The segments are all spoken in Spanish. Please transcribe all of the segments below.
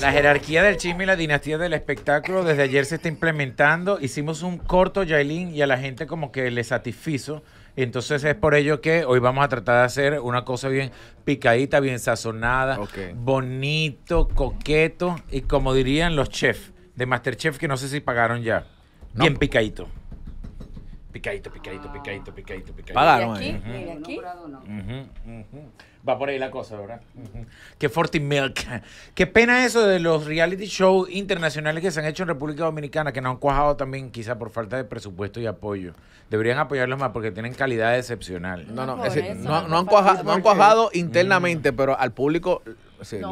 La jerarquía del chisme y la dinastía del espectáculo desde ayer se está implementando. Hicimos un corto, Yailin, y a la gente como que le satisfizo. Entonces es por ello que hoy vamos a tratar de hacer una cosa bien picadita, bien sazonada, bonito, coqueto y como dirían los chefs de Masterchef que no sé si pagaron ya, bien picadito. Picadito, picadito, picadito, picadito, picadito. Pagaron. ahí? aquí? Eh. Va por ahí la cosa, ¿verdad? Qué Forty Milk. Qué pena eso de los reality shows internacionales que se han hecho en República Dominicana, que no han cuajado también quizá por falta de presupuesto y apoyo. Deberían apoyarlos más porque tienen calidad excepcional. No, no, han cuajado, no han cuajado internamente, pero al público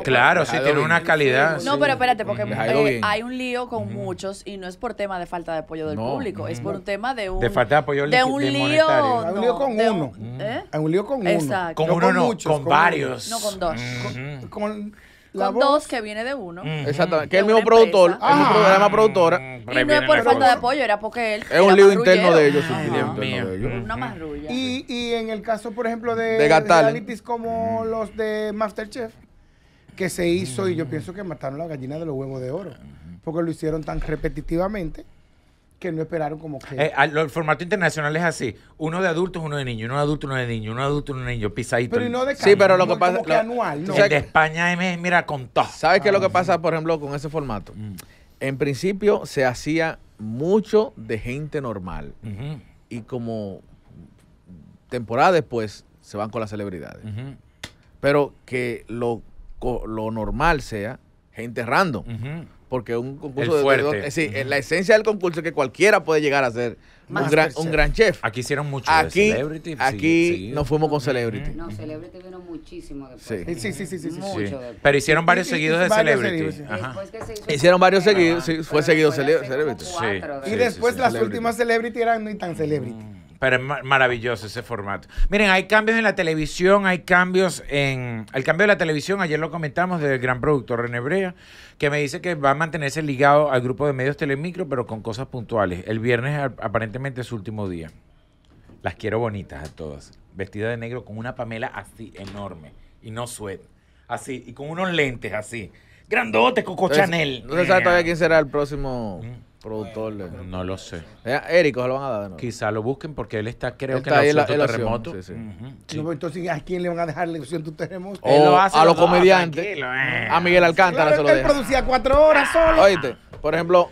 claro, sí, tiene una calidad. No, pero espérate, porque eh, hay un lío con muchos y no es por tema de falta de apoyo del público, es por un tema de un. De falta de apoyo de un lío. ¿eh? Hay un lío con uno. ¿eh? un lío con uno. Con uno no muchos, con, varios. No, con dos. con, dos que viene de uno. Exactamente. Que es el mismo productor, el mismo programa productora. Y no es por falta de apoyo, era porque él. Es un lío interno de ellos, un lío interno de ellos. Una marrulla. Y, y en el caso, por ejemplo, de, de, de como los de Masterchef, que se hizo y yo pienso que mataron la gallina de los huevos de oro, porque lo hicieron tan repetitivamente que no esperaron como que... Eh, el formato internacional es así, uno de adultos, uno de niños, uno de adultos, uno de niños, uno de adultos, uno de niños, pisadito. Pero y no de sí, pero lo que pasa... anual, ¿no? de España es, mira, con todo. ¿Sabes qué es lo que ah. pasa, por ejemplo, con ese formato? Mm. En principio se hacía mucho de gente normal y como temporada después se van con las celebridades. Pero que lo lo normal sea gente random. Porque un concurso de. Eh, sí, la esencia del concurso es que cualquiera puede llegar a ser un gran, chef. Aquí hicieron mucho aquí, de celebrity. Pues, aquí nos fuimos con celebrity. No, celebrity vino muchísimo Pero hicieron varios seguidos de celebrity. hicieron varios seguidos, fue seguido celebrity. y después las últimas celebrity eran ni tan celebrity. Mm. Pero es maravilloso ese formato. Miren, hay cambios en la televisión, hay cambios en... El cambio de la televisión, ayer lo comentamos del gran productor René Brea, que me dice que va a mantenerse ligado al grupo de medios Telemicro, pero con cosas puntuales. El viernes aparentemente es su último día. Las quiero bonitas a todas. Vestida de negro con una pamela así enorme y no suet. Así, y con unos lentes así. Grandote, Coco Chanel. No se sabe todavía eh. quién será el próximo... Mm productor. No lo sé. Érico se lo van a dar. ¿no? Quizá lo busquen porque él está, creo que en la, terremoto. entonces, ¿a quién le van a dejar la opción tu terremoto? a los comediantes. Eh. A Miguel Alcántara se lo dejan. Él producía cuatro horas solo. Oíste, por ejemplo,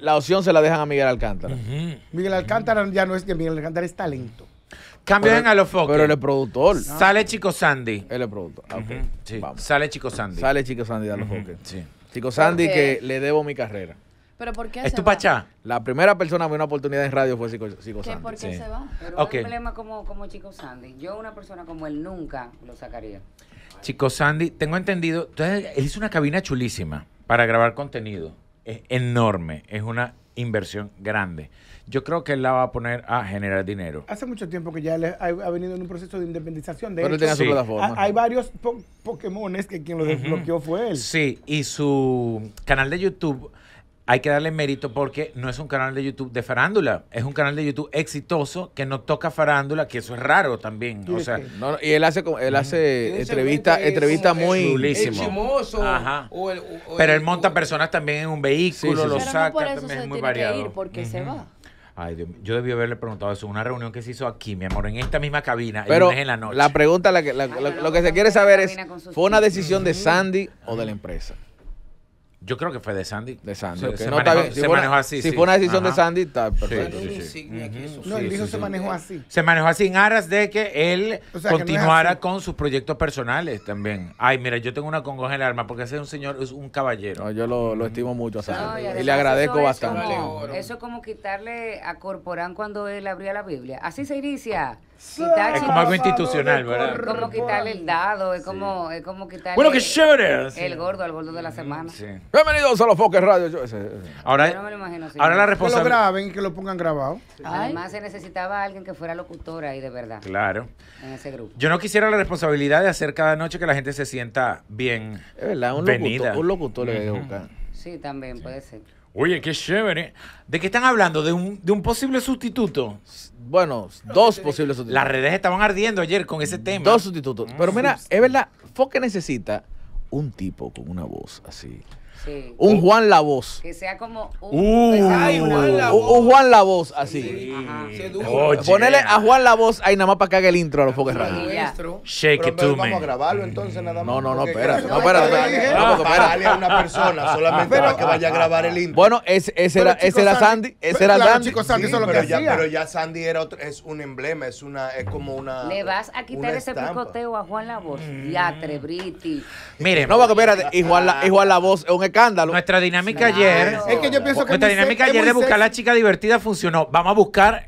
la opción se la dejan a Miguel Alcántara. Miguel Alcántara ya no es que Miguel Alcántara es talento. Cambien a los focos. Pero el productor. Sale Chico Sandy. Él es productor. Ah, Sale Chico Sandy. Sale Chico Sandy a los focos. Chico Sandy que le debo mi carrera. ¿Pero por qué Es tu pachá. La primera persona que me una oportunidad en radio fue Chico, Sandy. ¿Por qué se va? Pero hay un como, Chico Sandy. Yo, una persona como él, nunca lo sacaría. Chico Sandy, tengo entendido, entonces, él hizo una cabina chulísima para grabar contenido. Es enorme, es una inversión grande. Yo creo que él la va a poner a generar dinero. Hace mucho tiempo que ya le ha, venido en un proceso de independización. De Pero él su plataforma. hay varios Pokémon que quien lo desbloqueó fue él. Sí, y su canal de YouTube hay que darle mérito porque no es un canal de YouTube de farándula, es un canal de YouTube exitoso que no toca farándula, que eso es raro también. O sea, y él hace él hace entrevistas entrevista muy el Pero él monta personas también en un vehículo, lo saca, es muy variado. porque se va. Ay, Yo debí haberle preguntado eso. Una reunión que se hizo aquí, mi amor, en esta misma cabina, Pero en la noche. La pregunta, lo, que se quiere saber es, ¿fue una decisión de Sandy o de la empresa? Yo creo que fue de Sandy. De Sandy. Se, manejó, así. Si fue una decisión de Sandy, está perfecto. Sí, no, él dijo se manejó así. Se manejó así en aras de que él continuara con sus proyectos personales también. Ay, mira, yo tengo una congoja en el alma porque ese es un señor, es un caballero. yo lo, estimo mucho a Sandy. y, le agradezco bastante. eso es como quitarle a Corporán cuando él abría la Biblia. Así se inicia es como algo institucional, ¿verdad? Es como quitarle el dado, es como, es como quitarle bueno, que el, el gordo al gordo de la semana. Bienvenidos a los focus Radio. Ahora, ahora la responsabilidad. Que lo graben y que lo pongan grabado. Además, se necesitaba alguien que fuera locutora ahí de verdad. Claro. En ese grupo. Yo no quisiera la responsabilidad de hacer cada noche que la gente se sienta bien. Es verdad, un locutor, un locutor buscar. Sí, también puede ser. Oye, qué chévere. ¿De qué están hablando? ¿De un, de un posible sustituto? bueno, dos posibles sustitutos. Las redes estaban ardiendo ayer con ese tema. Dos sustitutos. Pero mm. mira, es verdad, Foque necesita un tipo con una voz así. Un Juan La Voz. Que sea como un, uh. Juan, la voz. un Juan La Voz, así. Sí. Ponele a Juan La Voz ahí nada más para que haga el intro a los Foques Radio. Shake to me. Vamos a grabarlo entonces nada más. No, no, no, espera No, espera No, espera. a una persona solamente para que vaya a ah, grabar el ah, ah. intro. Bueno, ese, era, ese era Sandy. Ese era Sandy. Chico, Sandy pero, ya, Sandy era otro, es un emblema, es una, es como una. Le vas a quitar ese picoteo a Juan La Voz. Diatre, mm. Briti. mire No, a espérate. Y Juan La Voz es un escándalo. Nuestra dinámica ayer. Es que yo pienso que nuestra dinámica ayer de buscar a la chica divertida funcionó. Vamos a buscar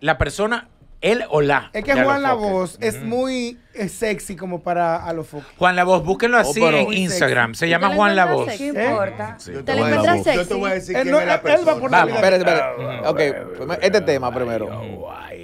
la persona él o la. Es que Juan La Voz es muy eh, sexy como para a los focos. Juan La Voz, búsquenlo oh, así en Instagram. Se llama Juan La Voz. ¿Qué ¿Eh? importa? ¿Te lo encuentras sexy? Yo te voy a decir él, es la persona. Vamos, espérate, espérate. ok, pues, este tema primero.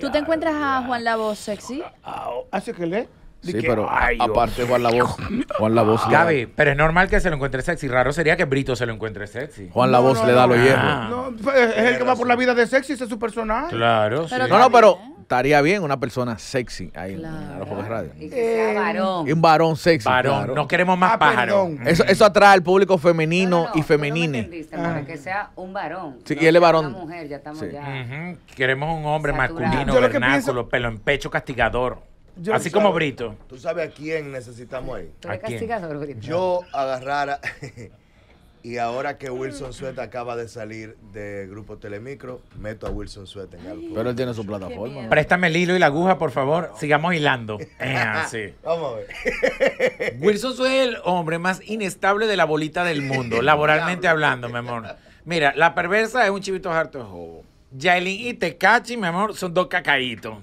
¿Tú te encuentras a Juan La Voz sexy? Así ah, ah, ah. que le. Sí, pero aparte Juan La Voz. Juan La Voz. Gaby, pero es normal que se lo encuentre sexy. Raro sería que Brito se lo encuentre sexy. Juan La Voz le da los lo No, ah. pues, es el que va por la vida de sexy, ese es su personaje. Claro, sí. No, no, pero ¿eh? estaría bien una persona sexy ahí en los radio. Y que sea eh, varón. Un varón sexy. Varón, no queremos más ah, pájaro. Eso, mm. eso, atrae al público femenino y femenine. Para ah. que sea un varón. Sí, y él es varón. ya estamos ya. Queremos un hombre masculino, vernáculo, pelo en pecho, castigador. Así como Brito. ¿Tú sabes a quién necesitamos ahí? ¿A quién? Yo agarrara. y ahora que Wilson Sueta acaba de salir de Grupo Telemicro, meto a Wilson Sueta en algo. Pero él tiene su plataforma. Préstame el hilo y la aguja, por favor. Sigamos hilando. Eh, así. Vamos a ver. Wilson Sueta es el hombre más inestable de la bolita del mundo, laboralmente hablando, mi amor. Mira, la perversa es un chivito harto de Yailin y Tecachi, mi amor, son dos cacaitos,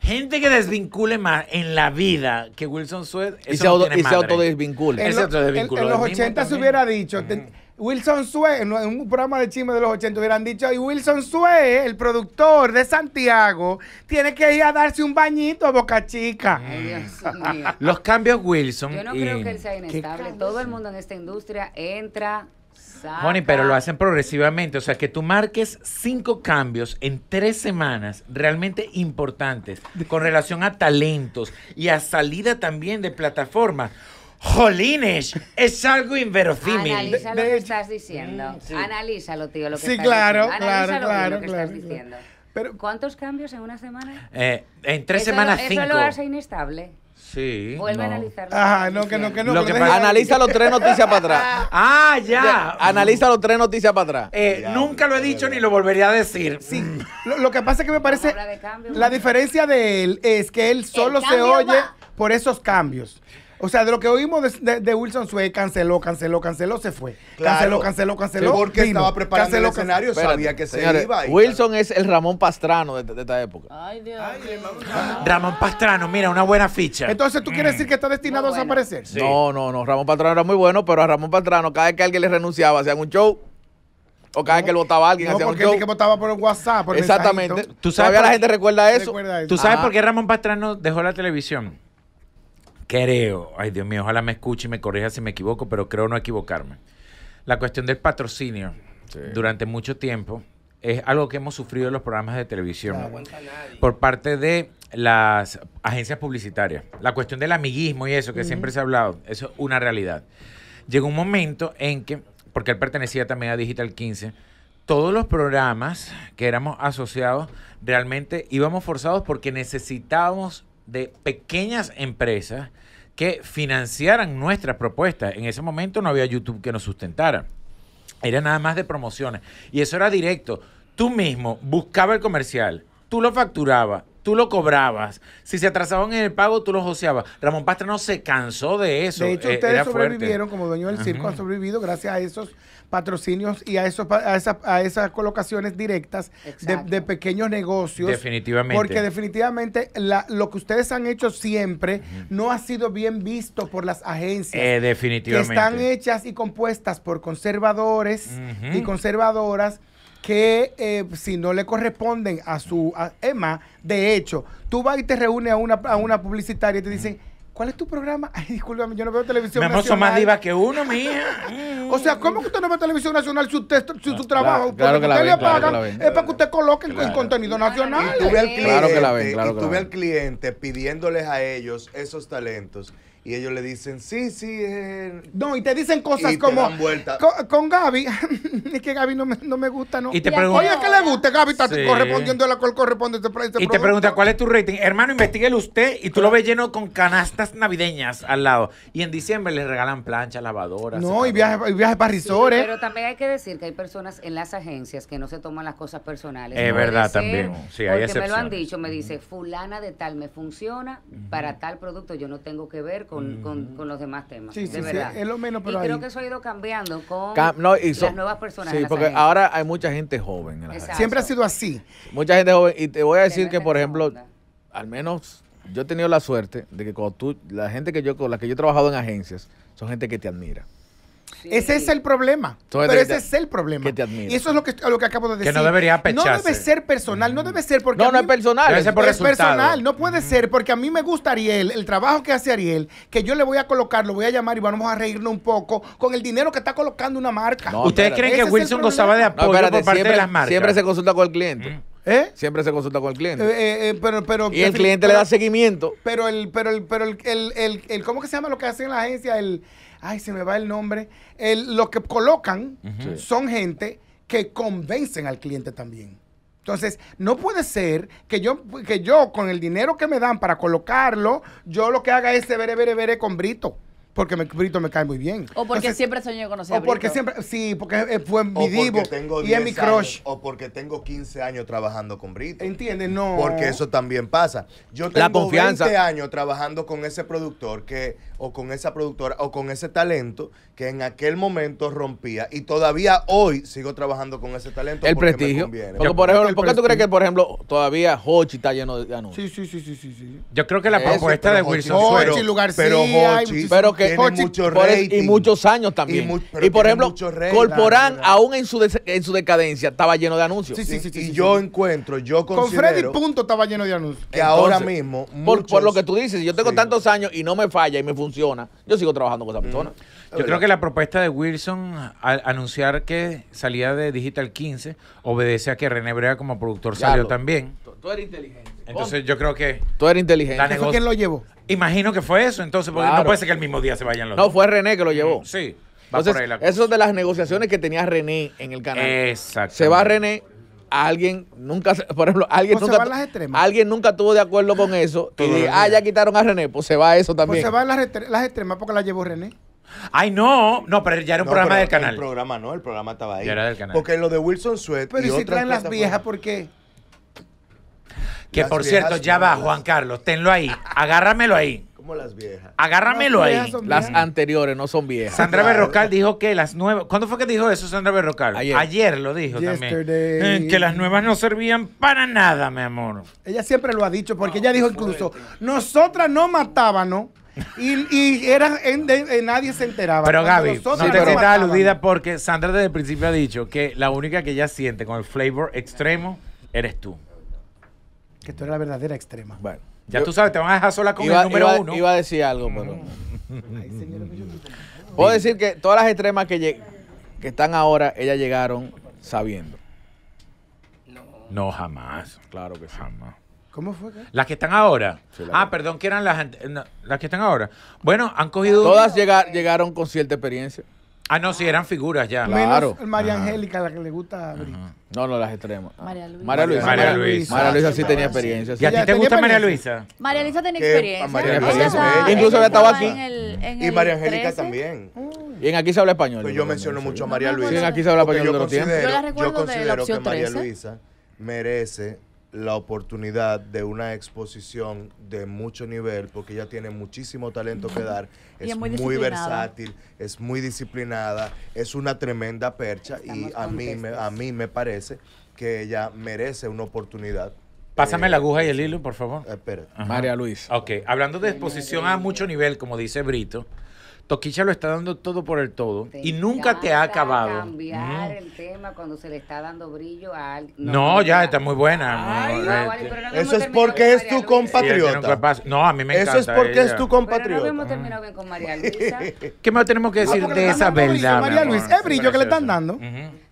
Gente que desvincule más en la vida que Wilson Suez. Y se, auto, y autodesvincule. En, en, los 80 se hubiera dicho. Wilson Suez, en un programa de chisme de los 80 hubieran dicho, y Wilson Suez, el productor de Santiago, tiene que ir a darse un bañito a Boca Chica. Los cambios Wilson. Yo no creo que él sea inestable. Todo el mundo en esta industria entra, pero lo hacen progresivamente. O sea, que tú marques cinco cambios en tres semanas realmente importantes con relación a talentos y a salida también de plataformas. ¡Jolines! Es algo inverosímil. Analiza lo que estás diciendo. Mm, Analízalo, tío, lo que sí, claro, Claro, claro, claro, Pero, ¿Cuántos cambios en una semana? Eh, en tres semanas, lo, cinco. Eso lo hace inestable. Sí. Vuelve a analizarlo. Ajá, no, que no, que no. Analiza los tres noticias para atrás. Ah, ya. Analiza los tres noticias para atrás. Eh, nunca lo he dicho ni lo volvería a decir. Sí. lo, que pasa es que me parece. La diferencia de él es que él solo se oye por esos cambios. O sea, de lo que oímos de, Wilson fue, canceló, canceló, canceló, se fue. canceló, canceló, canceló. Porque estaba preparando el escenario, sabía que se iba. Wilson es el Ramón Pastrano de, esta época. Ay, Dios. mío. Ramón Pastrano, mira, una buena ficha. Entonces, ¿tú quieres decir que está destinado a desaparecer? No, no, no. Ramón Pastrano era muy bueno, pero a Ramón Pastrano, cada vez que alguien le renunciaba, hacían un show. O cada vez que él votaba a alguien. No, porque él que votaba por el WhatsApp. Exactamente. ¿Tú sabes Todavía la gente recuerda eso. ¿Tú sabes por qué Ramón Pastrano dejó la televisión? creo, ay Dios mío, ojalá me escuche y me corrija si me equivoco, pero creo no equivocarme. La cuestión del patrocinio durante mucho tiempo es algo que hemos sufrido en los programas de televisión por parte de las agencias publicitarias. La cuestión del amiguismo y eso que siempre se ha hablado, eso es una realidad. Llegó un momento en que, porque él pertenecía también a Digital 15, todos los programas que éramos asociados realmente íbamos forzados porque necesitábamos de pequeñas empresas que financiaran nuestras propuestas. En ese momento no había YouTube que nos sustentara. Era nada más de promociones. Y eso era directo. Tú mismo buscabas el comercial, tú lo facturabas, tú lo cobrabas. Si se atrasaban en el pago, tú lo joseabas. Ramón Pastra no se cansó de eso. De hecho, e-, ustedes sobrevivieron como dueño del circo, han sobrevivido gracias a esos patrocinios y a, esos, a, esas, a esas colocaciones directas de, pequeños negocios. Definitivamente. Porque definitivamente lo que ustedes han hecho siempre no ha sido bien visto por las agencias. Eh, definitivamente. están hechas y compuestas por conservadores y conservadoras que eh, si no le corresponden a su... Emma, de hecho, tú vas y te reúnes a una, una publicitaria y te dicen... ¿Cuál es tu programa? Ay, discúlpame, yo no veo televisión nacional. Me nacional. más diva que uno, mía. o sea, ¿cómo que usted no ve televisión nacional si su trabajo claro, que la usted le claro es para que usted coloque el contenido nacional. Y tuve al cliente, claro que la y tuve al cliente pidiéndoles a ellos esos talentos y ellos le dicen, sí, sí. Eh. No, y te dicen cosas como. vuelta. Con, Gaby, es que Gaby no me, no me gusta, ¿no? Y te pregunta. Oye, ¿qué le gusta? Gaby está correspondiendo a la cual corresponde este, Y te pregunta, ¿cuál es tu rating? Hermano, investiguelo usted y tú lo ves lleno con canastas navideñas al lado. Y en diciembre le regalan planchas, lavadoras. No, y viajes viaje para risores. pero también hay que decir que hay personas en las agencias que no se toman las cosas personales. Es verdad también. Sí, hay porque me lo han dicho, me dice, fulana de tal me funciona, para tal producto yo no tengo que ver con con, los demás temas. Sí, verdad. es lo menos, pero y creo que eso ha ido cambiando con las nuevas personas. Sí, porque ahora hay mucha gente joven. Siempre ha sido así. Mucha gente joven. Y te voy a decir que, por ejemplo, al menos yo he tenido la suerte de que cuando tú, la gente que yo, con la que yo he trabajado en agencias, son gente que te admira. Ese es el problema. Pero ese es el problema. Y eso es lo que, acabo de decir. Que no debería pecharse. No debe ser personal, no debe ser porque. No, no es personal. Debe es personal, no puede ser porque a mí me gusta Ariel, el trabajo que hace Ariel, que yo le voy a colocar, lo voy a llamar y vamos a reírnos un poco con el dinero que está colocando una marca. ¿Ustedes creen que Wilson gozaba de apoyo por parte de las marcas? Siempre se consulta con el cliente. ¿Eh? Siempre se consulta con el cliente. Eh, eh, eh, pero, pero, y el cliente le da seguimiento. Pero el, pero el, pero el, el, el, ¿cómo que se llama lo que hace en la agencia? El, ay, se me va el nombre. lo que colocan son gente que convencen al cliente también. Entonces, no puede ser que yo, que yo con el dinero que me dan para colocarlo, yo lo que haga es veré, veré, veré con brito porque me, Brito me cae muy bien. O porque siempre soñé conocer Brito. O porque siempre, sí, porque fue mi divo y es mi crush. o porque tengo 15 años trabajando con Brito. ¿Entiendes? No. Porque eso también pasa. Yo tengo La 20 años trabajando con ese productor que, o con esa productora, o con ese talento que en aquel momento rompía y todavía hoy sigo trabajando con ese talento. El porque prestigio. Me conviene. Porque, por ejemplo, ¿por qué tú crees que, por ejemplo, todavía Hochi está lleno de anuncios? Sí, sí, sí, sí, sí, Yo creo que la propuesta de Wilson Hochi, Hochi, lugar pero, pero que y muchos años también. Y, por ejemplo, Corporán, aún en su, en su decadencia, estaba lleno de anuncios. y yo encuentro, yo considero. Con Freddy Punto estaba lleno de anuncios. Que ahora mismo. por, lo que tú dices, yo tengo tantos años y no me falla y me funciona, yo sigo trabajando con esa mm. persona. Yo creo que la propuesta de Wilson al anunciar que salía de Digital 15 obedece a que René Brea como productor salió también. Tú eres inteligente. Entonces yo creo que. Tú eres inteligente. ¿Quién lo llevó? Imagino que fue eso, entonces, no puede ser que el mismo día se vayan los. No, fue René que lo llevó. Sí. entonces, Eso de las negociaciones que tenía René en el canal. Exacto. Se va René, a alguien nunca, por ejemplo, alguien pues extremas. alguien nunca estuvo de acuerdo con eso y dice, ah, ya quitaron a René, pues se va eso pues también. Pues se van las, las extremas porque las llevó René. Ay, no, no, pero ya era un programa del canal. El programa no, el programa estaba ahí. Ya era del canal. Porque lo de Wilson Sweat. Pero si traen las viejas, ¿por qué? Que por cierto, ya va, Juan Carlos, tenlo ahí. Agárramelo ahí. Como las viejas? Agárramelo ahí. Las anteriores no son viejas. Sandra Berrocal dijo que las nuevas. ¿Cuándo fue que dijo eso Sandra Berrocal? Ayer, Ayer lo dijo también. Eh, que las nuevas no servían para nada, mi amor. Ella siempre lo ha dicho, porque ella dijo incluso: nosotras no matábamos. Y, y, era eh, nadie se enteraba. Pero Gaby, no te aludida porque Sandra desde el principio ha dicho que la única que ella siente con el flavor extremo eres tú que tú eres la verdadera extrema. Bueno. Ya tú sabes, te van a dejar sola con el número iba, uno. Iba a decir algo, pero. Mm. Puedo decir que todas las extremas que, que están ahora, ellas llegaron sabiendo. No. No, jamás. Claro que Jamás. ¿Cómo fue? Las que están ahora. ah, perdón, que eran las, que están ahora. Bueno, han cogido. Todas llegaron con cierta experiencia. Ah, no, sí, ah. eran figuras ya. Claro. Menos María Angélica, la que le gusta a No, no, las extremas. María Luisa. María Luisa. María Luisa, sí tenía experiencia. ¿Y a ti te gusta María Luisa? María Luisa tenía experiencia. Incluso había estado aquí. Y María Angélica también. Y en aquí se habla español. Pues yo menciono mucho a María Luisa. Sí, en aquí se habla español. Yo yo considero que María Luisa merece la oportunidad de una exposición de mucho nivel porque ella tiene muchísimo talento que dar, es, muy, versátil, es muy disciplinada, es una tremenda percha y a mí, me, a mí me parece que ella merece una oportunidad. Pásame eh, la aguja y el hilo, por favor. Espera. María Luis. Ok, hablando de exposición a mucho nivel, como dice Brito, Toquicha lo está dando todo por el todo y nunca te ha acabado. cambiar el tema cuando se le está dando brillo a alguien. No, ya está muy buena. Este. eso es porque es tu compatriota. no, a mí me encanta. Eso es porque es tu compatriota. Pero no hemos terminado bien con María Luisa. ¿Qué más tenemos que decir de esa verdad? María Luisa, es brillo que le están dando.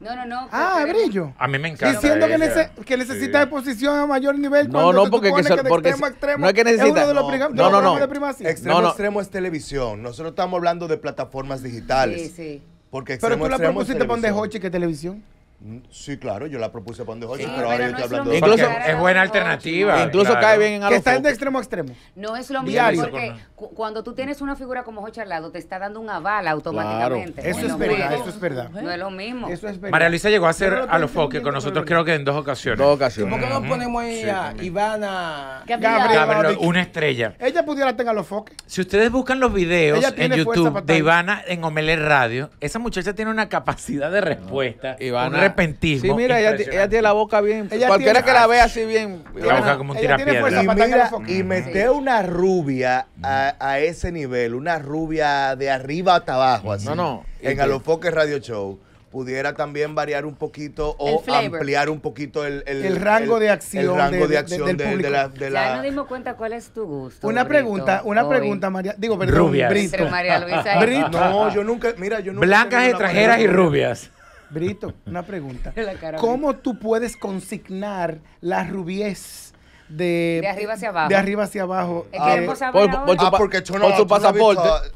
No, no, no. Ah, es brillo. A mí me encanta. Diciendo que, nece que, necesita exposición a mayor nivel. No, no, porque, que, porque extremo, extremo, no es que necesita. No, no, no. Extremo, extremo es televisión. Nosotros estamos hablando de plataformas digitales. Sí, sí. Porque Pero tú la propusiste para de Hochi que televisión. Mm, sí, claro, yo la propuse A Pontejocho pero, ahora yo estoy hablando de Incluso Es buena alternativa. Incluso cae bien en algo. Que está de extremo a extremo. No es lo mismo porque cuando tú tienes una figura como Jorge lado te está dando un aval automáticamente. Claro. Eso, es verdad, eso es verdad. No es lo mismo. Eso es verdad. María Luisa llegó a hacer a los foques con nosotros, creo que en dos ocasiones. Dos ocasiones. ¿Cómo que nos ponemos ahí a Ivana Gabriel? Una estrella. Ella pudiera tener a los foques. Si ustedes buscan los videos en YouTube de Ivana en Homel Radio, esa muchacha tiene una capacidad de respuesta. Ivana arrepentismo. Sí, mira, ella, tiene la boca bien. cualquiera que la vea así bien. La boca como un tirapiedra. Y, mira, y meter una rubia a, a, ese nivel, una rubia de arriba hasta abajo, así. No, no. En este- Alofoque Radio Show pudiera también variar un poquito o ampliar un poquito el, el, el rango de acción, el rango de, acción de, del público. la, Ya no dimos cuenta cuál es tu gusto. Una pregunta, una pregunta, María. Digo, perdón, rubias. Brito. No, yo nunca, mira, yo nunca. Blancas, extranjeras y rubias. Brito, una pregunta. ¿Cómo tú puedes consignar la rubiez de, arriba hacia abajo. De arriba hacia abajo. Ah, por, ah, por, su, pasaporte.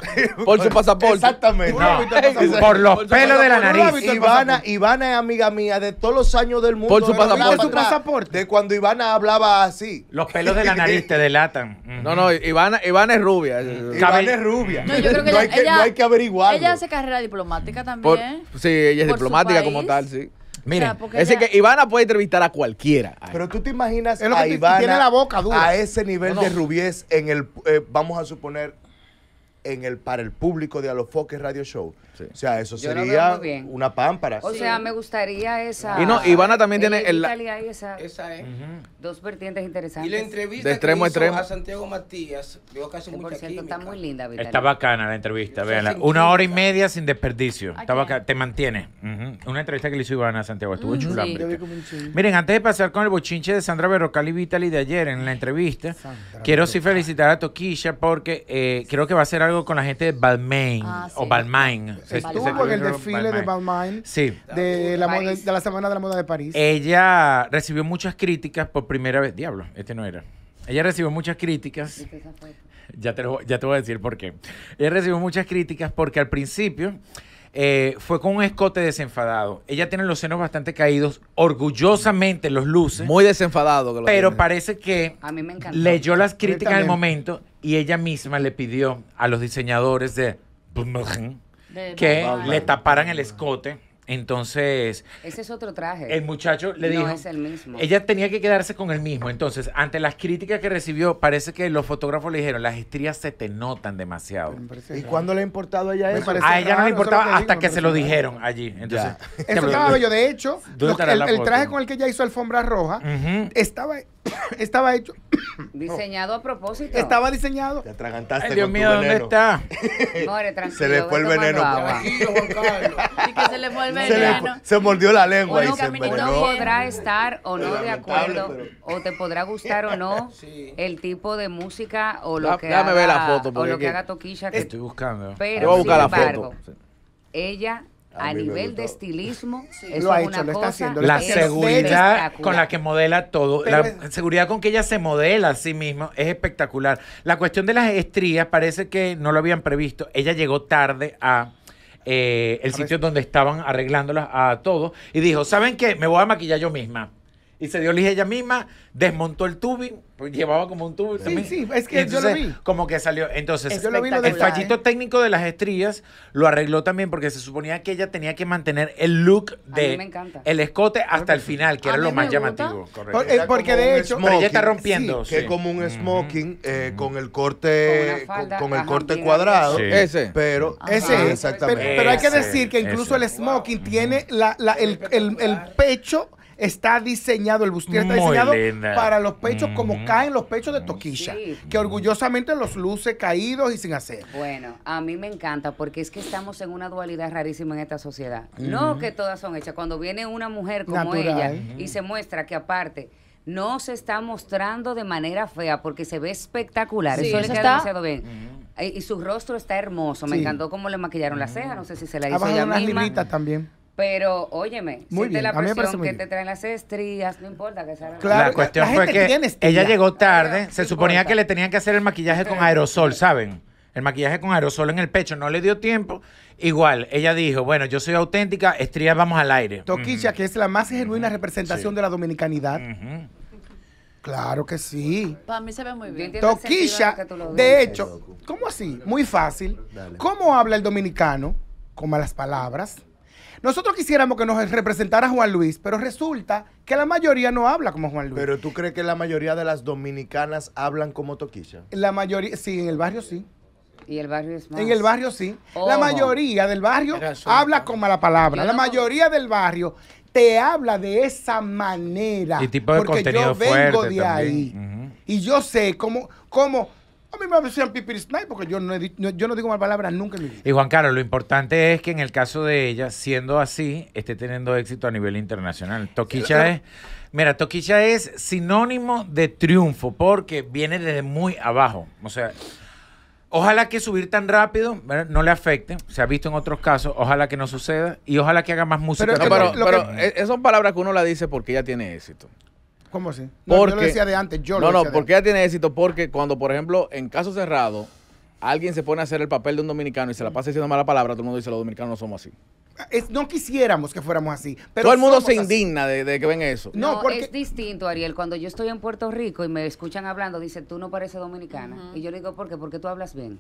por su pasaporte. Exactamente. Por los pelos de la nariz. Ivana, Ivana es amiga mía de todos los años del mundo. Por su pasaporte. De cuando Ivana hablaba así. Los pelos de la nariz te delatan. No, no, Ivana, Ivana es rubia. Ivana es rubia. No, yo creo que, ella, hay que, no hay que averiguarlo. Ella hace carrera diplomática también. sí, ella es diplomática como tal, sí. Miren, es que Ivana puede entrevistar a cualquiera. Pero tú te imaginas a la boca a ese nivel de rubies en el, eh, vamos a suponer, en el para el público de Alofoque Radio Show. O sea, eso sería una pámpara. O sea, me gustaría esa. Y no, Ivana también tiene esa, es. Dos vertientes interesantes. Y la entrevista de que hizo a Santiago Matías, veo que mucha está muy linda, Vitali. Está bacana la entrevista, véanla. Una hora y media sin desperdicio. Ah, está bacana, te mantiene. Una entrevista que le hizo Ivana a Santiago, estuvo mm, chula. Miren, antes de pasar con el bochinche de Sandra Berrocal y Vitali de ayer en la entrevista, quiero sí felicitar a Toquilla porque eh, creo que va a ser algo con la gente de Balmain ah, o Balmain. Ah, estuvo en el desfile de Balmain de, la Semana de la Moda de París. Ella recibió muchas críticas por primera vez. Diablo, este no era. Ella recibió muchas críticas. Este ya te, voy a decir por qué. Ella recibió muchas críticas porque al principio eh, fue con un escote desenfadado. Ella tiene los senos bastante caídos, orgullosamente los luce Muy desenfadado. pero parece que leyó las críticas en el momento y ella misma le pidió a los diseñadores de que le taparan el escote. Entonces. Ese es otro traje. El muchacho le dijo. No es el mismo. Ella tenía que quedarse con el mismo. Entonces, ante las críticas que recibió, parece que los fotógrafos le dijeron: las estrías se te notan demasiado. ¿Y cuándo le ha importado a ella eso? A ella no le importaba hasta que se lo dijeron allí. Entonces. Eso estaba bello. De hecho, el, traje con el que ella hizo alfombra roja estaba estaba hecho. Diseñado a propósito. Estaba diseñado. Te atragantaste Ay, Dios mío, ¿dónde está? tranquilo. Se le fue el veneno. Tranquilo, Juan Carlos. se le fue el veneno. Se, mordió la lengua y se envenenó. podrá estar o no de acuerdo, o te podrá gustar o no el tipo de música o lo que haga, ver la foto, o lo que, haga Toquilla. Que, estoy buscando. Pero, voy a buscar sin la embargo, foto. ella a, nivel de estilismo, lo ha hecho, una lo está haciendo. la seguridad con la que modela todo, la seguridad con que ella se modela a sí misma es espectacular. La cuestión de las estrías parece que no lo habían previsto. Ella llegó tarde a eh, el sitio donde estaban arreglándolas a todos y dijo, ¿saben qué? Me voy a maquillar yo misma. Y se dio lija ella misma, desmontó el tubing, pues llevaba como un tubo. sí, es que yo lo vi. Como que salió. Entonces, el fallito e. técnico de las estrías lo arregló también porque se suponía que ella tenía que mantener el look de el escote hasta el final, que era lo más llamativo. Eh, Correcto. porque, de hecho. ella está rompiendo. Sí, Que es como un smoking eh, con el corte con, el corte cuadrado. Ese. Pero, Pero, hay que decir que incluso el smoking tiene la, el, el, el pecho está diseñado, el bustier está diseñado para los pechos, como caen los pechos de Toquilla, que orgullosamente los luce caídos y sin hacer. Bueno, a mí me encanta porque es que estamos en una dualidad rarísima en esta sociedad. No que todas son hechas. Cuando viene una mujer como ella y se muestra que aparte no se está mostrando de manera fea porque se ve espectacular. eso, le queda demasiado bien. Eh, y su rostro está hermoso. Me encantó cómo le maquillaron la cejas. No sé si se la hizo ella misma. también. Pero, óyeme, siente la presión que te traen las estrías, no importa que Claro, la cuestión fue que ella llegó tarde, se suponía que le tenían que hacer el maquillaje con aerosol, ¿saben? El maquillaje con aerosol en el pecho no le dio tiempo. Igual, ella dijo, bueno, yo soy auténtica, estrías vamos al aire. Toquilla, que es la más genuina representación de la dominicanidad. Claro que sí. Para mí se ve muy bien. Toquilla, de, hecho, ¿cómo así? Muy fácil. ¿Cómo habla el dominicano? Con las palabras, nosotros quisiéramos que nos representara Juan Luis, pero resulta que la mayoría no habla como Juan Luis. Pero tú crees que la mayoría de las dominicanas hablan como Toquilla? La mayoría, sí, en el barrio sí. Y el barrio es más. En el barrio sí. La oh. mayoría del barrio habla con la palabra. la mayoría del barrio te habla de esa manera. Y tipo de porque yo vengo de ahí. Y yo sé cómo, cómo a mí me decían pipiris night porque yo no, he, yo no digo más palabras nunca Y Juan Carlos, lo importante es que en el caso de ella, siendo así, esté teniendo éxito a nivel internacional. Toquicha es... Mira, Toquicha es sinónimo de triunfo porque viene desde muy abajo. O sea... Ojalá que subir tan rápido no le afecte. Se ha visto en otros casos. Ojalá que no suceda. Y ojalá que haga más música. Pero, eh, esas son palabras que uno la dice porque ella tiene éxito. ¿Cómo así? porque, yo lo decía de antes, yo No, no, porque ella tiene éxito porque cuando, por ejemplo, en caso cerrado, alguien se pone a hacer el papel de un dominicano y se la pasa diciendo mala palabra, todo el mundo dice, los dominicanos no somos así. no quisiéramos que fuéramos así. Todo el mundo se indigna de, que ven eso. No, porque... es distinto, Ariel. Cuando yo estoy en Puerto Rico y me escuchan hablando, dice tú no pareces dominicana. Y yo le digo, ¿por qué? Porque tú hablas bien.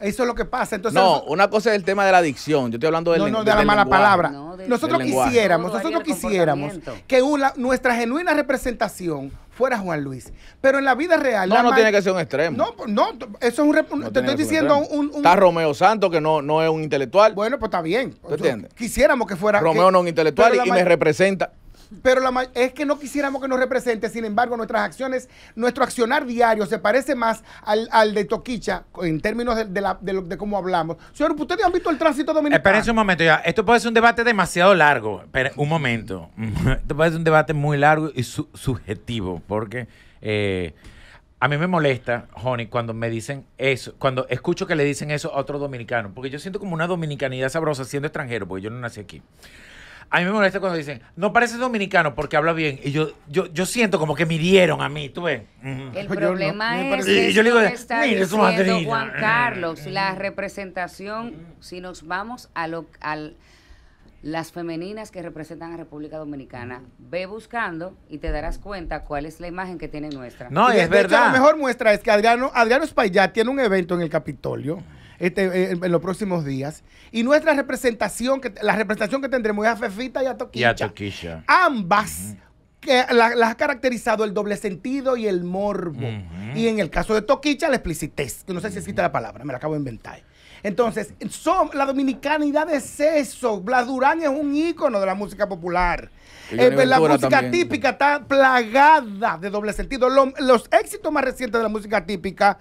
Eso es lo que pasa. Entonces, no, una cosa es el tema de la adicción. Yo estoy hablando del No, no, de la mala palabra. nosotros quisiéramos, nosotros quisiéramos que una, nuestra genuina representación fuera Juan Luis. Pero en la vida real. No, no tiene que ser un extremo. No, no, eso es un. te estoy diciendo un, Está Romeo Santos, que no, no es un intelectual. Bueno, pues está bien. ¿Tú entiendes? Quisiéramos que fuera. Romeo no es un intelectual y me representa. Pero la es que no quisiéramos que nos represente, sin embargo, nuestras acciones, nuestro accionar diario se parece más al, de Toquicha en términos de, cómo hablamos. Señor, ¿ustedes han visto el tránsito dominicano? Espérense un momento ya. Esto puede ser un debate demasiado largo. un momento. Esto puede ser un debate muy largo y subjetivo, porque... Eh, a mí me molesta, Honey, cuando me dicen eso, cuando escucho que le dicen eso a otro dominicano, porque yo siento como una dominicanidad sabrosa siendo extranjero, porque yo no nací aquí. A mí me molesta cuando dicen, no pareces dominicano porque habla bien. Y yo, yo, yo siento como que midieron a mí, tú ves. El problema es que yo digo, Juan Carlos, la representación, si nos vamos a lo, las femeninas que representan a República Dominicana, ve buscando y te darás cuenta cuál es la imagen que tiene nuestra. No, es verdad. mejor muestra es que Adriano, Adriano Espaillat tiene un evento en el Capitolio este, eh, en, los próximos días. Y nuestra representación, que, la representación que tendremos es a Fefita y a Toquicha Ambas. Que las ha caracterizado el doble sentido y el morbo. Y en el caso de Toquicha, la explicitez, no sé si existe la palabra, me la acabo de inventar. Entonces, son, la dominicanidad es eso. Blas Durán es un ícono de la música popular. Eh, pues, la música típica está plagada de doble sentido. los éxitos más recientes de la música típica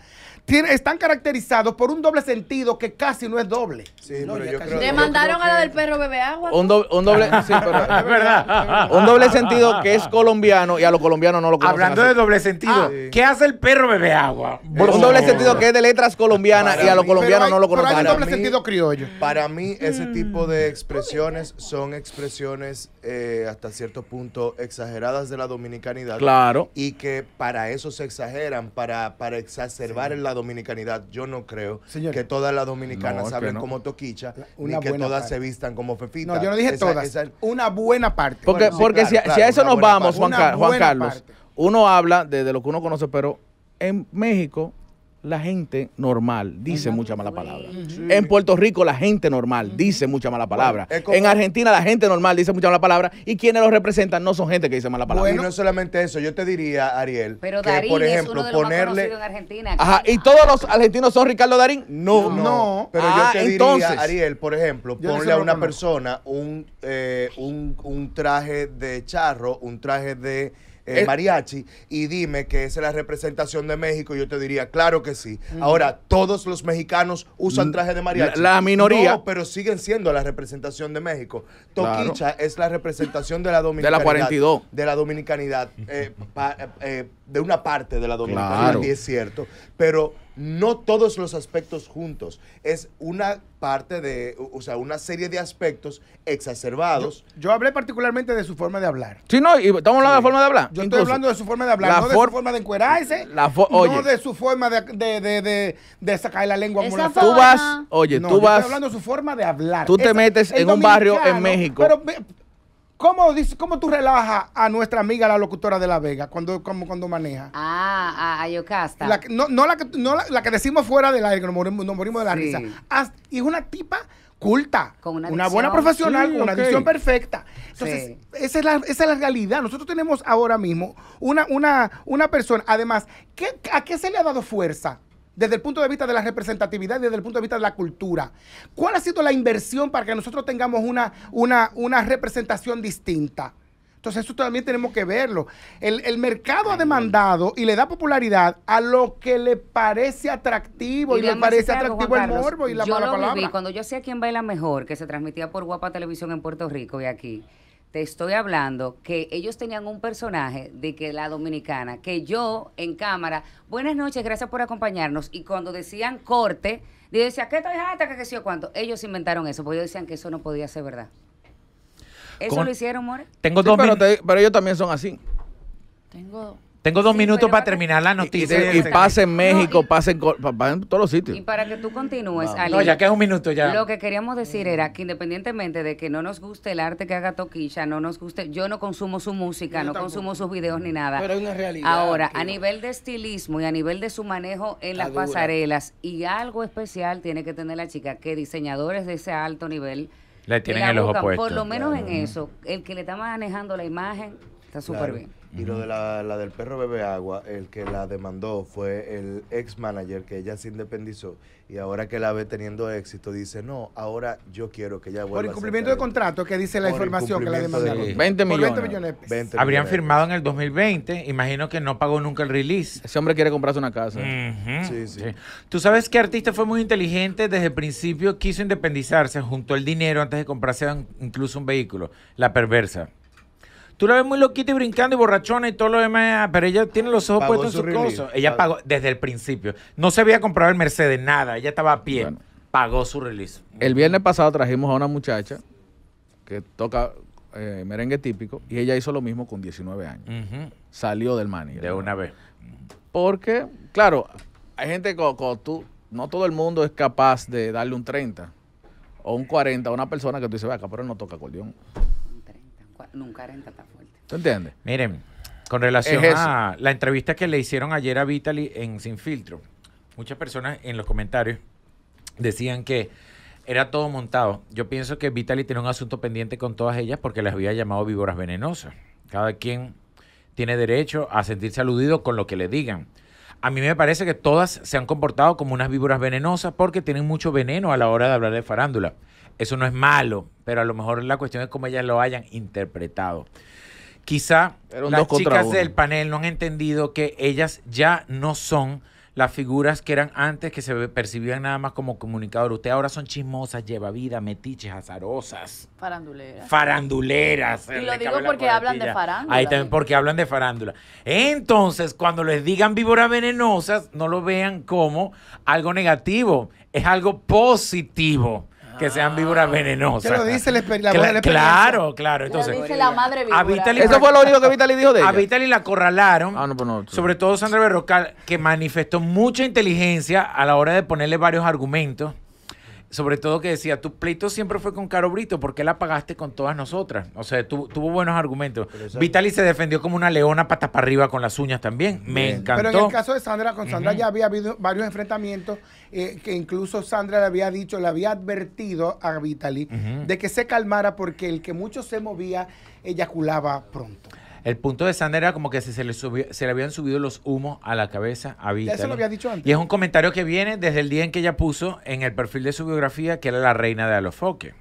están caracterizados por un doble sentido que casi no es doble. Sí, le mandaron a la del perro bebe agua. Un doble, un doble sí, Un doble sentido que es colombiano y a los colombianos no lo conocen. Hablando de doble sentido, ah. ¿qué hace el perro bebe agua? Un doble sentido que es de letras colombianas y a los colombianos no lo conocen. Pero hay un doble sentido criollo. Para mí ese mm. tipo de expresiones son expresiones eh, hasta cierto punto exageradas de la dominicanidad. Claro. Y que para eso se exageran, para, exacerbar la dominicanidad. Yo no creo que todas las dominicanas hablen saben como toquicha, ni que todas se vistan como fefita. No, yo no dije todas. una buena parte. Porque, porque si, a eso nos vamos, Juan, Carlos, uno habla desde lo que uno conoce, pero en México la gente normal dice muchas mucha mala palabra. En Puerto Rico la gente normal dice mucha mala palabra. En Argentina la gente normal dice mucha mala palabra y quienes lo representan no son gente que dice mala palabra. y no solamente eso, yo te diría, Ariel, Pero que por ejemplo, ponerle Ajá, y todos los argentinos son Ricardo Darín? No, no. Pero yo ah, te diría, entonces... Ariel, por ejemplo, ponle a una persona un, eh, un, un traje de charro, un traje de mariachi y dime que es la representación de México, yo te diría, claro que sí. Ahora, todos los mexicanos usan traje de mariachi. La, minoría. No, pero siguen siendo la representación de México. Toquicha es la representación de la dominicanidad. De la 42. De la dominicanidad, eh, eh, eh, de una parte de la dominicanidad, y es cierto. Pero no todos los aspectos juntos. Es una parte de, o sea, una serie de aspectos exacerbados. Yo, hablé particularmente de su forma de hablar. Sí, no, y estamos hablando de la forma de hablar. Yo estoy hablando de su forma de hablar, la no de su forma de encuerarse, la no de su forma de, sacar la lengua. Esa tú vas, oye, no, vas... Estoy hablando de su forma de hablar. Tú te metes en un barrio en México. Pero, ¿Cómo, dice, ¿Cómo tú relajas a nuestra amiga, la locutora de La Vega, cuando, cuando, cuando maneja? Ah, a Yocasta. La, no, la, no la, que decimos fuera del aire, nos morimos, nos morimos de la risa. y es una tipa culta, una, buena profesional, una adicción perfecta. Entonces, esa, es la, realidad. Nosotros tenemos ahora mismo una, una, una persona, además, ¿qué, ¿a qué se le ha dado fuerza? desde el punto de vista de la representatividad y desde el punto de vista de la cultura. ¿Cuál ha sido la inversión para que nosotros tengamos una, una, una representación distinta? Entonces eso también tenemos que verlo. El, mercado ha demandado y le da popularidad a lo que le parece atractivo y, le parece atractivo el morbo y la yo mala palabra. cuando yo hacía quién baila mejor, que se transmitía por Guapa Televisión en Puerto Rico y aquí te estoy hablando que ellos tenían un personaje de que la dominicana, que yo en cámara, buenas noches, gracias por acompañarnos, y cuando decían corte, yo decía, ¿qué ah, tal que qué sé cuánto? Ellos inventaron eso, porque ellos decían que eso no podía ser verdad. ¿Eso lo hicieron, More? Tengo dos pero, pero ellos también son así. Tengo tengo dos minutos para terminar la noticia. Y, este. pase en México, pase en, todos los sitios. Y para que tú continúes, No, ya que es un minuto ya. Lo que queríamos decir era que independientemente de que no nos guste el arte que haga Toquilla, no nos guste, yo no consumo su música, no consumo sus videos ni nada. Pero es una realidad. Ahora, a nivel de estilismo y a nivel de su manejo en las pasarelas, y algo especial tiene que tener la chica, que diseñadores de ese alto nivel le tienen el ojo Por lo menos en eso, el que le está manejando la imagen está súper bien. Y lo de la, del perro bebe agua, el que la demandó fue el ex manager que ella se independizó y ahora que la ve teniendo éxito dice, no, ahora yo quiero que ella vuelva. Por incumplimiento de contrato que dice la información que la demandaron. 20 millones. Habrían firmado en el 2020, imagino que no pagó nunca el release. Ese hombre quiere comprarse una casa. sí, sí, Tú sabes que artista fue muy inteligente, desde el principio quiso independizarse, juntó el dinero antes de comprarse incluso un vehículo, la perversa. Tú la ves muy loquita y brincando y borrachona y todo lo demás, pero ella tiene los ojos puestos en su cosa. Ella pagó desde el principio. No se había comprado el Mercedes, nada. Ella estaba a pie. Pagó su release. El viernes pasado trajimos a una muchacha que toca eh, merengue típico y ella hizo lo mismo con 19 años. Salió del maní De una vez. Porque, claro, hay gente como tú, no todo el mundo es capaz de darle un 30 o un 40 a una persona que tú dices, acá, pero él no toca acordeón nunca era en fuerte. ¿Tú entiendes? Miren, con relación a la entrevista que le hicieron ayer a Vitaly en Sin Filtro, muchas personas en los comentarios decían que era todo montado. Yo pienso que Vitaly tiene un asunto pendiente con todas ellas porque las había llamado víboras venenosas. Cada quien tiene derecho a sentirse aludido con lo que le digan. A mí me parece que todas se han comportado como unas víboras venenosas porque tienen mucho veneno a la hora de hablar de farándula. Eso no es malo, pero a lo mejor la cuestión es cómo ellas lo hayan interpretado. Quizá las chicas del panel no han entendido que ellas ya no son las figuras que eran antes que se percibían nada más como comunicadoras. Ustedes ahora son chismosas, lleva vida, metiches, azarosas. Faranduleras. Faranduleras. Y lo digo porque hablan de farándula. Ahí también, ¿eh? porque hablan de farándula. Entonces, cuando les digan víboras venenosas, no lo vean como algo negativo, es algo positivo que sean víboras ah, venenosas. ¿Qué lo dice la, la, Claro, claro. Entonces, dice la madre víbora. Eso fue lo único que Vitaly dijo de ella. A Vitaly la corralaron. ah, no, pues no, sobre todo Sandra Berrocal, que manifestó mucha inteligencia a la hora de ponerle varios argumentos sobre todo que decía, tu pleito siempre fue con Caro Brito, porque la pagaste con todas nosotras? O sea, tuvo buenos argumentos. Vitali se defendió como una leona patas para arriba con las uñas también. Me encantó. Pero en el caso de Sandra, con Sandra ya había habido varios enfrentamientos eh, que incluso Sandra le había dicho, le había advertido a Vitali de que se calmara porque el que mucho se movía eyaculaba pronto. El punto de Sandra era como que se, le, se le habían subido los humos a la cabeza a Vita. Eso lo había dicho antes. Y es un comentario que viene desde el día en que ella puso en el perfil de su biografía que era la reina de Alofoque.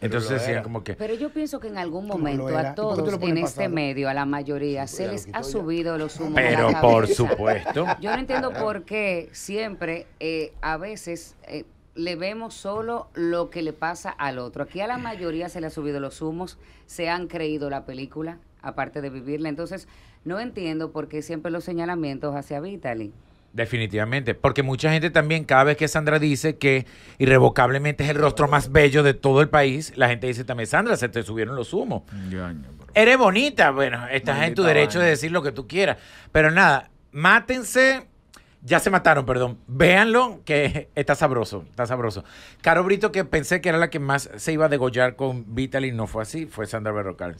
Entonces decían como que... Pero yo pienso que en algún momento a todos en este medio, a la mayoría, se les ha subido los humos. Pero a la por supuesto. Yo no entiendo por qué siempre, eh, a veces... Eh, le vemos solo lo que le pasa al otro. Aquí a la mayoría se le ha subido los humos, se han creído la película aparte de vivirla. Entonces, no entiendo por qué siempre los señalamientos hacia Vitali. Definitivamente, porque mucha gente también, cada vez que Sandra dice que irrevocablemente es el rostro más bello de todo el país, la gente dice también, Sandra, se te subieron los humos. Eres bonita, bueno, estás en tu derecho de decir lo que tú quieras. Pero nada, mátense, ya se mataron, perdón. Véanlo, que está sabroso, está sabroso. Caro Brito, que pensé que era la que más se iba a degollar con y no fue así, fue Sandra Berrocal.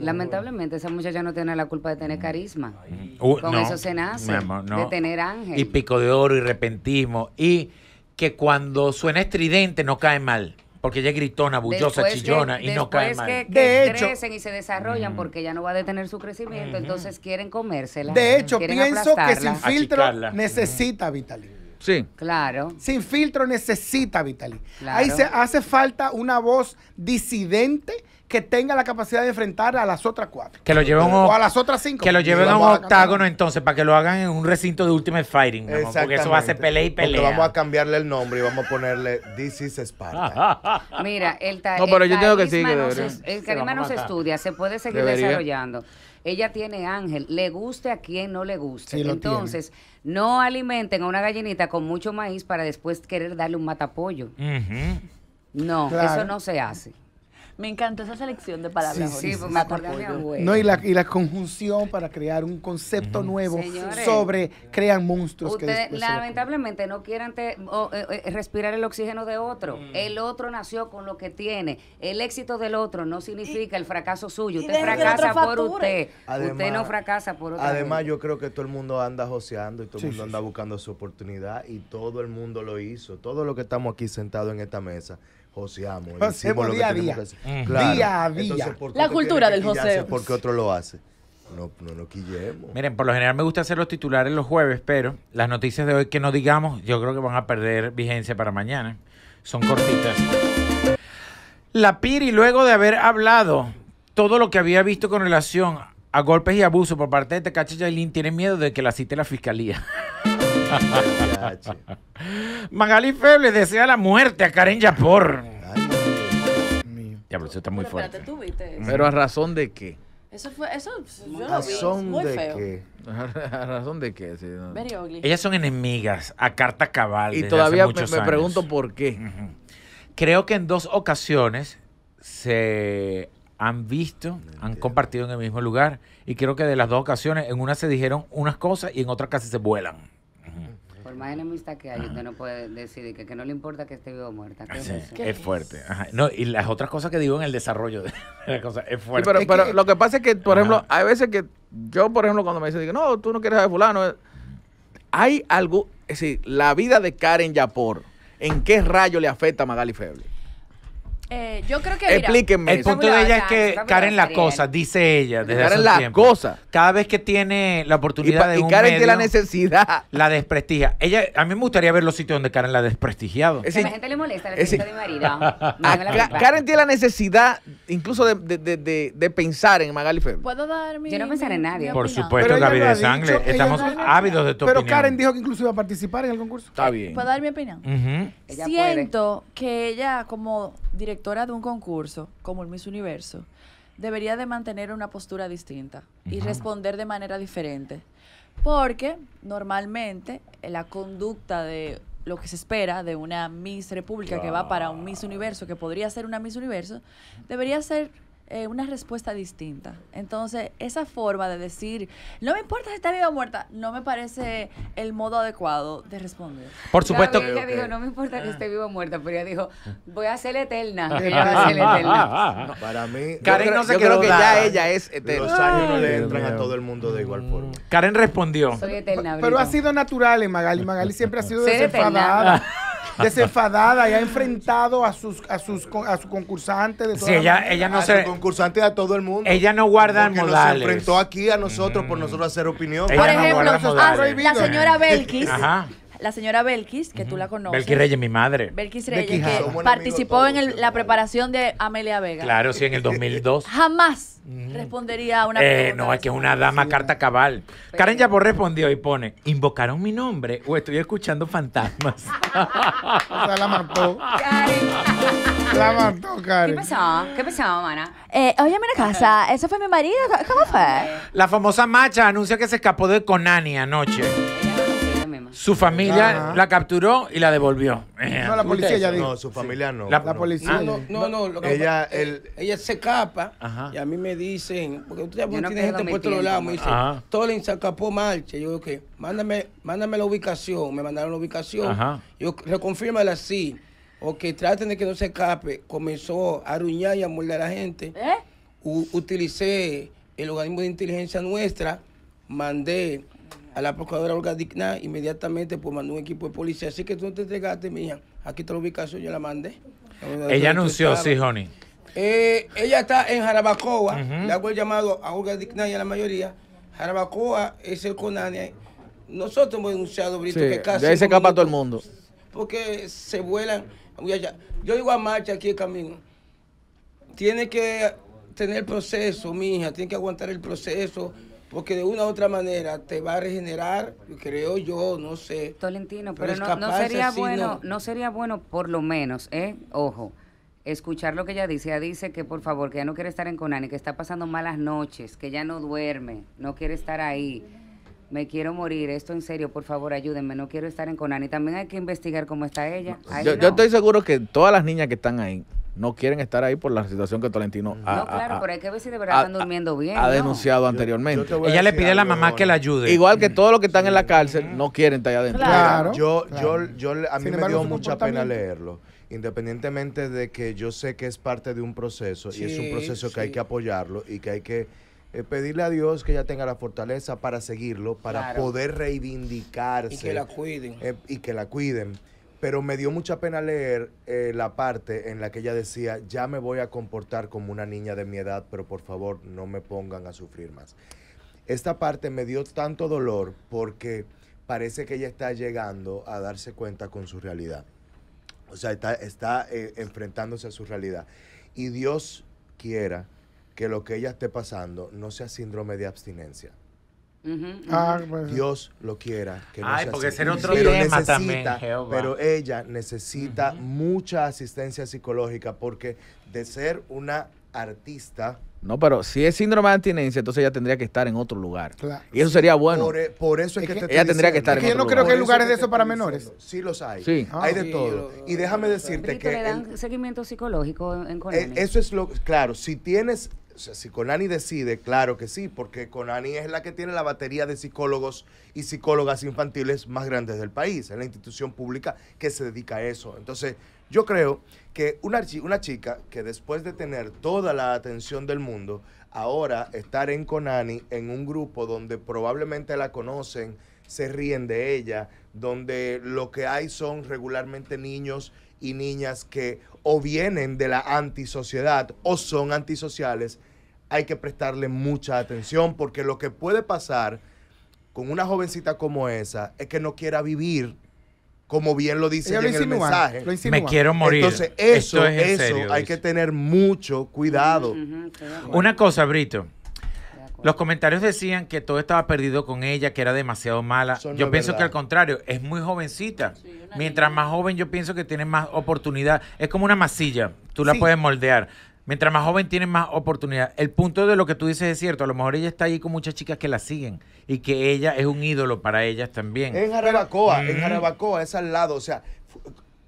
Lamentablemente, esa muchacha no tiene la culpa de tener mm. carisma. Uh, con eso se nace, de tener ángel. Y pico de oro y repentismo. Y que cuando suena estridente no cae mal porque ella es gritona, bullosa, chillona y no cae mal. que de hecho, crecen y se desarrollan mm. porque ya no va a detener su crecimiento, entonces quieren comérsela. De hecho, pienso que sin filtro necesita Vitaly. Sí. Claro. Sin filtro necesita Vitali. Ahí se hace falta una voz disidente que tenga la capacidad de enfrentar a las otras cuatro. Que lo lleven a las otras cinco. Que lo lleven a un octágono entonces para que lo hagan en un recinto de Ultimate Fighting. Porque eso va a ser pelea y pelea. vamos a cambiarle el nombre y vamos a ponerle This is Sparta. Mira, el, ta no, pero yo tengo que sí, El no se estudia, se puede seguir desarrollando. Ella tiene ángel, le guste a quien no le guste. entonces, no alimenten a una gallinita con mucho maíz para después querer darle un matapollo. No, eso no se hace. Me encantó esa selección de palabras. no, y la, y la conjunción para crear un concepto nuevo sobre crean monstruos. lamentablemente no quieren eh, eh, respirar el oxígeno de otro. Mm. El otro nació con lo que tiene. El éxito del otro no significa el fracaso suyo. Usted fracasa por usted. usted no fracasa por otro. Además, yo creo que todo el mundo anda joseando y todo el mundo anda buscando su oportunidad y todo el mundo lo hizo. Todo lo que estamos aquí sentados en esta mesa joseamos. Amo, día a día. la cultura del joseo. otro lo hace. No, no quillemos. Miren, por lo general me gusta hacer los titulares los jueves, pero las noticias de hoy que no digamos, yo creo que van a perder vigencia para mañana. Son cortitas. La Piri, luego de haber hablado todo lo que había visto con relación a golpes y abuso por parte de Tecachi Yailin, tiene miedo de que la cite la fiscalía. Magali Feble desea la muerte a Karen Yapor. Ya, pero está muy fuerte. Pero a razón de qué? Eso fue, eso, muy feo. ¿A razón de qué? Ellas son enemigas a carta cabal. Y todavía me, pregunto por qué. Creo que en dos ocasiones se han visto, han compartido en el mismo lugar y creo que de las dos ocasiones en una se dijeron unas cosas y en otra casi se vuelan más enemista que hay, usted no puede decir que, no le importa que esté vivo o muerta. es, fuerte. No, y las otras cosas que digo en el desarrollo de la cosa, es fuerte. pero, lo que pasa es que, por ejemplo, hay veces que yo, por ejemplo, cuando me dicen, no, tú no quieres a fulano, eh, hay algo, es decir, la vida de Karen Yapor, ¿en qué rayo le afecta a Magali Feble? Eh, yo creo que. El punto de ella es que Karen la cosa, dice ella. Desde hace la cosa. Cada vez que tiene la oportunidad de y Karen tiene la necesidad. la desprestigia. Ella, a mí me gustaría ver los sitios donde Karen la desprestigiado. a la gente le molesta la de Karen tiene la necesidad incluso de, de- de- de- pensar en Magali ¿Puedo dar mi Yo no pensaré en nadie. Por supuesto, Gaby de Sangre. Estamos ávidos de tu Pero Karen dijo que incluso iba a participar en el concurso. Está bien. ¿Puedo dar mi opinión? Siento que ella como directora de un concurso, como el Miss Universo, debería de mantener una postura distinta y responder de manera diferente. Porque normalmente eh, la conducta de lo que se espera de una Miss República que va para un Miss Universo, que podría ser una Miss Universo, debería ser eh, una respuesta distinta. Entonces, esa forma de decir, no me importa si está viva o muerta, no me parece el modo adecuado de responder. Por supuesto que... Ella dijo, no me importa si ah. esté viva o muerta, pero ella dijo, voy a ser eterna. Ah. para mí... Karen no se creo, que ya ella es eterna. Los años no le entran a todo el mundo de igual forma. Karen respondió. Pero, ha sido natural en eh, Magali. Magali siempre ha sido desenfadada. desenfadada y ha enfrentado a sus a sus a su concursante de sí, ella, ella no concursante a todo el mundo. Ella no guarda modales. Nos enfrentó aquí a nosotros por mm. nosotros hacer opinión. por ejemplo, la señora Belkis. Ajá la señora Belkis, que tú la conoces. Belkis Reyes, mi madre. Belkis Reyes, que participó en la preparación de Amelia Vega. Claro, sí, en el 2002. Jamás respondería a una eh, No, es que es una dama carta cabal. Karen Yabor respondió y pone, ¿invocaron mi nombre o estoy escuchando fantasmas? o sea, la mató. La mató, Karen. ¿Qué pasó? ¿Qué pasó, mana? Eh, oye, mira casa, ¿eso fue mi marido? ¿Cómo fue? La famosa macha anuncia que se escapó de Conani anoche. Eh, su familia ah. la capturó y la devolvió. No, la eh, policía ya dijo. No, su familia no. La, policía. Ah, no, no, no. ella, ella se escapa y a mí me dicen, porque usted no tiene gente por todos lados, me dice Tolin se escapó marcha. Yo digo que, mándame, mándame la ubicación. Me mandaron la ubicación. Yo Yo reconfírmala así. O traten de que no se escape. Comenzó a ruñar y a morder a la gente. ¿Eh? utilicé el organismo de inteligencia nuestra, mandé a la procuradora Olga Digna, inmediatamente pues mandó un equipo de policía. Así que tú no te entregaste, mija. Aquí está la ubicación, yo la mandé. ella anunció, sí, Honey. Eh, ella está en Jarabacoa. Le hago el llamado a Olga Digna y a la mayoría. Jarabacoa es el Conania. Nosotros hemos denunciado, Brito, que casi. ahí se escapa todo el mundo. Porque se vuelan. Yo digo a marcha aquí el camino. Tiene que tener proceso, mija. Tiene que aguantar el proceso porque de una u otra manera te va a regenerar, creo yo, no sé. Tolentino, pero, no, sería bueno, no. sería bueno por lo menos, ¿eh? Ojo, escuchar lo que ella dice. Ella dice que por favor, que ya no quiere estar en Conani, que está pasando malas noches, que ya no duerme, no quiere estar ahí. Me quiero morir, esto en serio, por favor ayúdenme, no quiero estar en Conani. También hay que investigar cómo está ella. yo estoy seguro que todas las niñas que están ahí no quieren estar ahí por la situación que Tolentino ha, No, claro, pero están durmiendo bien. Ha denunciado anteriormente. Ella le pide a la mamá que la ayude. Igual que todos los que están en la cárcel no quieren estar allá adentro. Claro, yo, yo, yo, a mí me dio mucha pena leerlo. Independientemente de que yo sé que es parte de un proceso y es un proceso que hay que apoyarlo y que hay que eh, pedirle a Dios que ella tenga la fortaleza para seguirlo, para poder reivindicarse. Y que la cuiden. Eh, y que la cuiden pero me dio mucha pena leer eh, la parte en la que ella decía, ya me voy a comportar como una niña de mi edad, pero por favor no me pongan a sufrir más. Esta parte me dio tanto dolor porque parece que ella está llegando a darse cuenta con su realidad. O sea, está, eh, enfrentándose a su realidad. Y Dios quiera que lo que ella esté pasando no sea síndrome de abstinencia Ah, Dios lo quiera. Que no Ay, porque pero ella necesita mucha asistencia psicológica porque de ser una artista. No, pero si es síndrome de abstinencia, entonces ella tendría que estar en otro lugar. Y eso sería bueno. Por, e, eso es, que, te ella tendría que estar Yo no creo que hay lugares de eso para menores. Sí los hay. Ah, hay de todo. y déjame decirte que... Le dan seguimiento psicológico en eh, Colombia. eso es lo... Claro, si tienes o sea, si Conani decide, claro que sí, porque Conani es la que tiene la batería de psicólogos y psicólogas infantiles más grandes del país, es la institución pública que se dedica a eso. Entonces, yo creo que una, una chica que después de tener toda la atención del mundo, ahora estar en Conani, en un grupo donde probablemente la conocen, se ríen de ella, donde lo que hay son regularmente niños y niñas que o vienen de la antisociedad o son antisociales, hay que prestarle mucha atención porque lo que puede pasar con una jovencita como esa es que no quiera vivir como bien lo dice en el mensaje. Me quiero morir. Entonces, eso, es eso hay que tener mucho cuidado. Una cosa, Brito. Los comentarios decían que todo estaba perdido con ella, que era demasiado mala. yo pienso que al contrario, es muy jovencita. Mientras más joven, yo pienso que tiene más oportunidad. Es como una masilla, tú la puedes moldear. Mientras más joven tiene más oportunidad. El punto de lo que tú dices es cierto. A lo mejor ella está ahí con muchas chicas que la siguen y que ella es un ídolo para ellas también. En Jarabacoa, en Jarabacoa es al lado. O sea,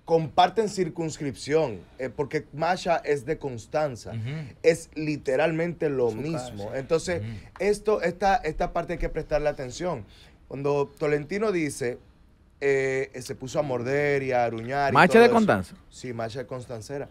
comparten circunscripción, eh, porque Masha es de Constanza. Es literalmente lo mismo. Entonces, esto, esta, esta parte hay que prestarle atención. Cuando Tolentino dice, eh, se puso a morder y a aruñar. ¿Masha de Constanza? Sí, Masha de Constancera.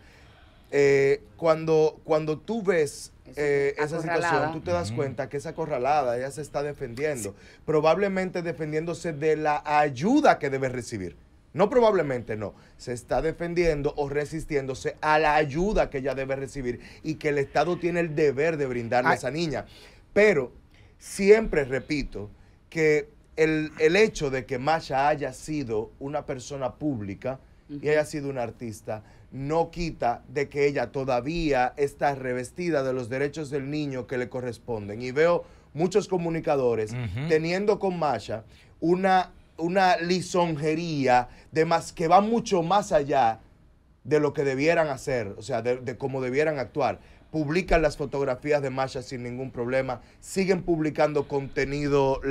Eh, cuando, cuando tú ves esa situación, tú te das cuenta que esa acorralada, ella se está defendiendo, probablemente defendiéndose de la ayuda que debe recibir no probablemente no, se está defendiendo o resistiéndose a la ayuda que ella debe recibir y que el Estado tiene el deber de brindarle a esa niña. Pero siempre repito que el, hecho de que Masha haya sido una persona pública y haya sido una artista, no quita de que ella todavía está revestida de los derechos del niño que le corresponden. Y veo muchos comunicadores teniendo con Masha una una lisonjería de más, que va mucho más allá de lo que debieran hacer, o sea, de, cómo debieran actuar. Publican las fotografías de Masha sin ningún problema, siguen publicando contenido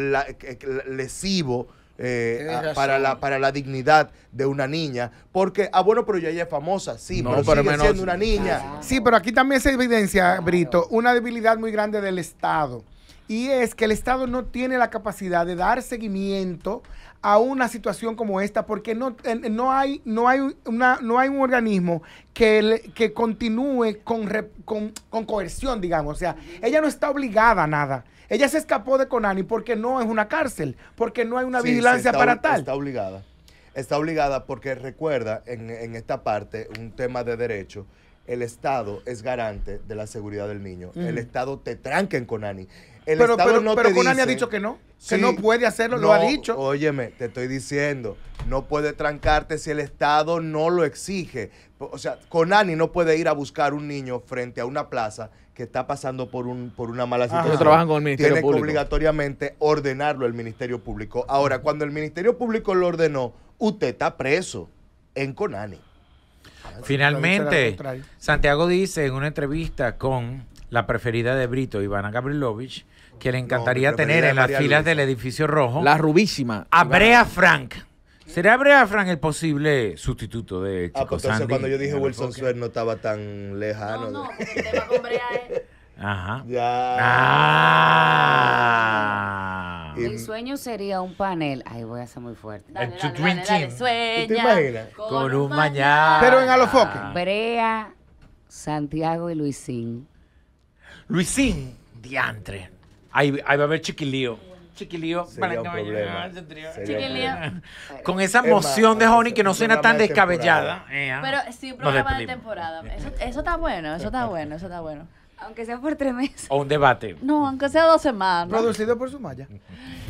lesivo. Eh, para, la, para la dignidad de una niña. Porque, ah, bueno, pero ya ella es famosa, sí, pero, sigue siendo una niña. Sí, pero aquí también se evidencia, Brito, una debilidad muy grande del Estado. Y es que el Estado no tiene la capacidad de dar seguimiento a una situación como esta porque no, no, hay, no, hay, una, no hay un organismo que, que continúe con, coerción, digamos. O sea, ella no está obligada a nada. Ella se escapó de Conani porque no es una cárcel, porque no hay una vigilancia para tal. Está obligada. Está obligada porque recuerda en, en esta parte un tema de derecho el Estado es garante de la seguridad del niño. El Estado te tranca en Conani. pero, Conani ha dicho que no, que no puede hacerlo, lo ha dicho. Óyeme, te estoy diciendo, no puede trancarte si el Estado no lo exige. O sea, Conani no puede ir a buscar un niño frente a una plaza que está pasando por, un, por una mala situación. Tiene que obligatoriamente ordenarlo el Ministerio Público. Ahora, cuando el Ministerio Público lo ordenó, usted está preso en Conani. Finalmente, Santiago dice en una entrevista con la preferida de Brito, Ivana Gabrilovich, que le encantaría tener en las filas del edificio rojo. La rubísima. A Brea Frank. ¿Será Brea Frank el posible sustituto de ah, Chico Ah, cuando yo dije Wilson Suer no estaba tan lejano. No, no, el tema con Brea es... Ajá. Ya. Ah. Mi sueño sería un panel. Ahí voy a ser muy fuerte. En Con, un mañana. Pero en Alofoque. Brea, Santiago y Luisín. Luisín, diantre. Ahí, ahí va a haber chiquilío. Chiquilío, Con esa emoción de Honey que no suena tan descabellada. Pero sí, un programa de temporada. eso está bueno, eso está bueno, eso está bueno. Aunque sea por tres meses. O un debate. No, aunque sea dos semanas. Producido por su Sumaya.